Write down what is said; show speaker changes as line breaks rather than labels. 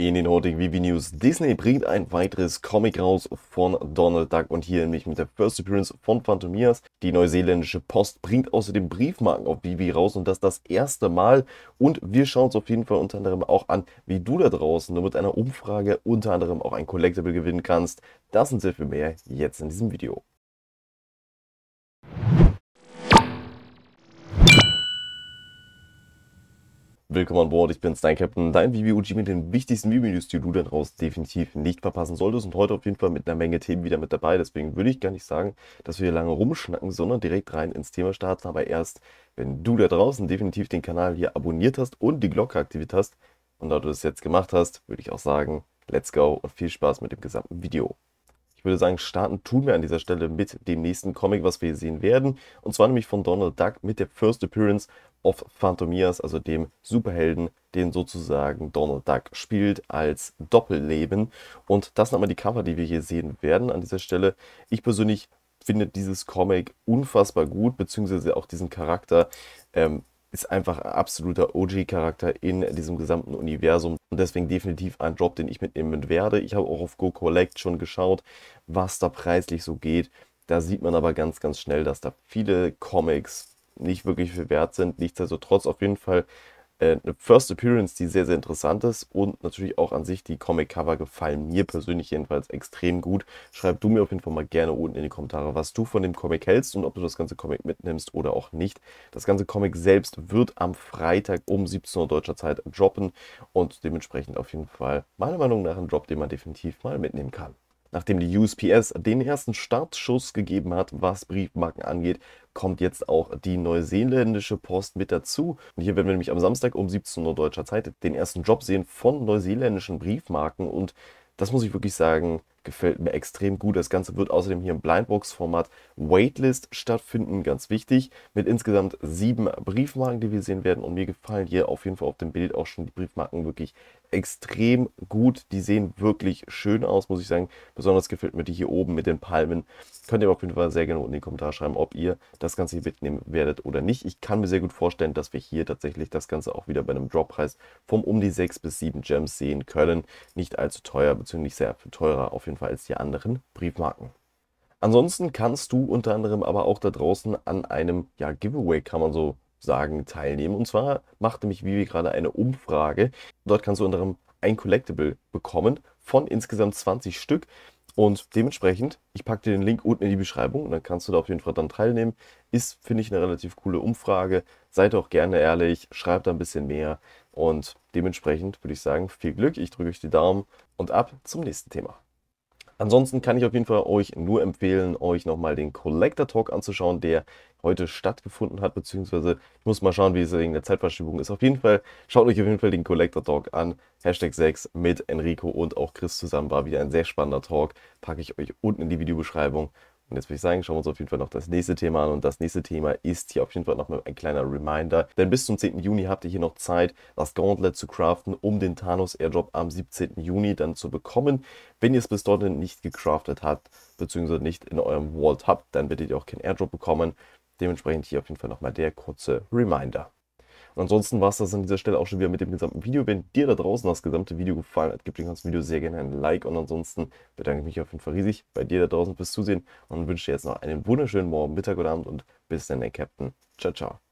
In den heutigen Vivi News. Disney bringt ein weiteres Comic raus von Donald Duck und hier nämlich mit der First Appearance von Phantomias. Die neuseeländische Post bringt außerdem Briefmarken auf Vivi raus und das das erste Mal. Und wir schauen uns auf jeden Fall unter anderem auch an, wie du da draußen nur mit einer Umfrage unter anderem auch ein Collectible gewinnen kannst. Das und sehr viel mehr jetzt in diesem Video. willkommen an Bord, ich bin's, dein Captain, dein VBUG mit den wichtigsten vb die du daraus definitiv nicht verpassen solltest und heute auf jeden Fall mit einer Menge Themen wieder mit dabei, deswegen würde ich gar nicht sagen, dass wir hier lange rumschnacken, sondern direkt rein ins Thema starten, aber erst, wenn du da draußen definitiv den Kanal hier abonniert hast und die Glocke aktiviert hast und da du das jetzt gemacht hast, würde ich auch sagen, let's go und viel Spaß mit dem gesamten Video. Ich würde sagen, starten tun wir an dieser Stelle mit dem nächsten Comic, was wir hier sehen werden. Und zwar nämlich von Donald Duck mit der First Appearance of Phantomias, also dem Superhelden, den sozusagen Donald Duck spielt als Doppelleben. Und das sind aber die Cover, die wir hier sehen werden an dieser Stelle. Ich persönlich finde dieses Comic unfassbar gut, beziehungsweise auch diesen Charakter. Ähm, ist einfach ein absoluter OG-Charakter in diesem gesamten Universum und deswegen definitiv ein Drop, den ich mitnehmen werde. Ich habe auch auf Go Collect schon geschaut, was da preislich so geht. Da sieht man aber ganz, ganz schnell, dass da viele Comics nicht wirklich viel wert sind. Nichtsdestotrotz auf jeden Fall äh, eine First Appearance, die sehr, sehr interessant ist und natürlich auch an sich die Comic-Cover gefallen mir persönlich jedenfalls extrem gut. Schreib du mir auf jeden Fall mal gerne unten in die Kommentare, was du von dem Comic hältst und ob du das ganze Comic mitnimmst oder auch nicht. Das ganze Comic selbst wird am Freitag um 17 Uhr deutscher Zeit droppen und dementsprechend auf jeden Fall meiner Meinung nach ein Drop, den man definitiv mal mitnehmen kann. Nachdem die USPS den ersten Startschuss gegeben hat, was Briefmarken angeht, kommt jetzt auch die neuseeländische Post mit dazu. Und hier werden wir nämlich am Samstag um 17 Uhr deutscher Zeit den ersten Job sehen von neuseeländischen Briefmarken. Und das muss ich wirklich sagen, gefällt mir extrem gut. Das Ganze wird außerdem hier im Blindbox-Format Waitlist stattfinden, ganz wichtig, mit insgesamt sieben Briefmarken, die wir sehen werden. Und mir gefallen hier auf jeden Fall auf dem Bild auch schon die Briefmarken wirklich extrem gut. Die sehen wirklich schön aus, muss ich sagen. Besonders gefällt mir die hier oben mit den Palmen. Könnt ihr auf jeden Fall sehr gerne unten in die Kommentare schreiben, ob ihr das Ganze hier mitnehmen werdet oder nicht. Ich kann mir sehr gut vorstellen, dass wir hier tatsächlich das Ganze auch wieder bei einem Droppreis vom um die 6 bis 7 Gems sehen können. Nicht allzu teuer, beziehungsweise nicht sehr teurer auf jeden Fall als die anderen Briefmarken. Ansonsten kannst du unter anderem aber auch da draußen an einem ja, Giveaway, kann man so sagen, teilnehmen. Und zwar machte mich Vivi gerade eine Umfrage. Dort kannst du unter anderem ein Collectible bekommen von insgesamt 20 Stück. Und dementsprechend, ich packe dir den Link unten in die Beschreibung und dann kannst du da auf jeden Fall dann teilnehmen. Ist, finde ich, eine relativ coole Umfrage. Seid auch gerne ehrlich, schreibt da ein bisschen mehr. Und dementsprechend würde ich sagen, viel Glück, ich drücke euch die Daumen und ab zum nächsten Thema. Ansonsten kann ich auf jeden Fall euch nur empfehlen, euch nochmal den Collector Talk anzuschauen, der heute stattgefunden hat, beziehungsweise ich muss mal schauen, wie es wegen der Zeitverschiebung ist. Auf jeden Fall, schaut euch auf jeden Fall den Collector Talk an. Hashtag 6 mit Enrico und auch Chris zusammen war wieder ein sehr spannender Talk. Packe ich euch unten in die Videobeschreibung. Und jetzt würde ich sagen, schauen wir uns auf jeden Fall noch das nächste Thema an. Und das nächste Thema ist hier auf jeden Fall nochmal ein kleiner Reminder. Denn bis zum 10. Juni habt ihr hier noch Zeit, das Gauntlet zu craften, um den Thanos Airdrop am 17. Juni dann zu bekommen. Wenn ihr es bis dorthin nicht gecraftet habt, beziehungsweise nicht in eurem Vault habt, dann werdet ihr auch keinen Airdrop bekommen. Dementsprechend hier auf jeden Fall nochmal der kurze Reminder ansonsten war es das an dieser Stelle auch schon wieder mit dem gesamten Video. Wenn dir da draußen das gesamte Video gefallen hat, gib dem ganzen Video sehr gerne ein Like und ansonsten bedanke ich mich auf jeden Fall riesig bei dir da draußen fürs Zusehen und wünsche dir jetzt noch einen wunderschönen Morgen, Mittag oder Abend und bis dann, der Captain. Ciao, ciao.